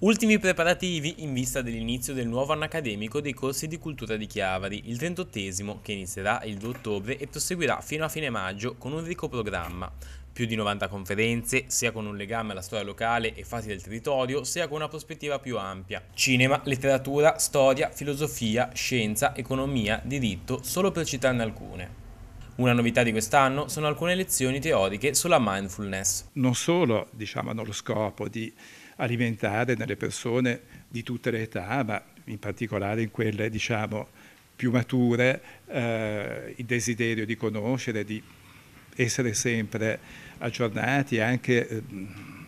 Ultimi preparativi in vista dell'inizio del nuovo anno accademico dei corsi di cultura di Chiavari, il 38 che inizierà il 2 ottobre e proseguirà fino a fine maggio con un ricco programma. Più di 90 conferenze, sia con un legame alla storia locale e fasi del territorio, sia con una prospettiva più ampia. Cinema, letteratura, storia, filosofia, scienza, economia, diritto, solo per citarne alcune. Una novità di quest'anno sono alcune lezioni teoriche sulla mindfulness. Non solo, diciamo, hanno lo scopo di alimentare nelle persone di tutte le età, ma in particolare in quelle diciamo, più mature, eh, il desiderio di conoscere, di essere sempre aggiornati e anche eh,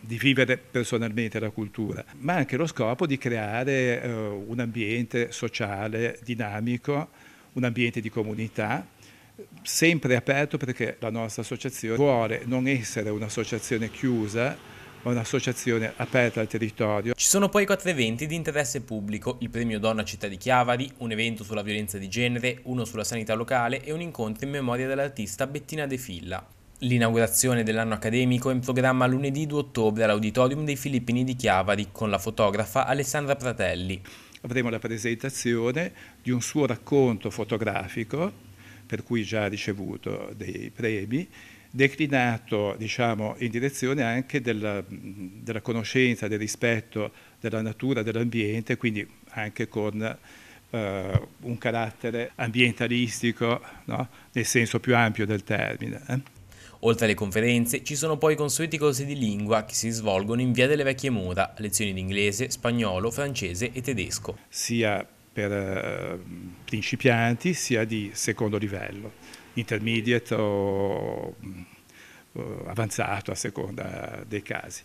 di vivere personalmente la cultura, ma anche lo scopo di creare eh, un ambiente sociale dinamico, un ambiente di comunità sempre aperto perché la nostra associazione vuole non essere un'associazione chiusa è un'associazione aperta al territorio. Ci sono poi quattro eventi di interesse pubblico, il premio Donna Città di Chiavari, un evento sulla violenza di genere, uno sulla sanità locale e un incontro in memoria dell'artista Bettina De Filla. L'inaugurazione dell'anno accademico è in programma lunedì 2 ottobre all'Auditorium dei Filippini di Chiavari con la fotografa Alessandra Pratelli. Avremo la presentazione di un suo racconto fotografico, per cui già ha ricevuto dei premi, declinato diciamo, in direzione anche della, della, conoscenza, del rispetto della natura, dell'ambiente, quindi anche con eh, un carattere ambientalistico no? nel senso più ampio del termine. Eh. Oltre alle conferenze ci sono poi i consueti corsi di lingua che si svolgono in via delle vecchie mura, lezioni di inglese, spagnolo, francese e tedesco. Sia per eh, principianti sia di secondo livello, intermediate o, o mm, eh, avanzato a seconda dei casi.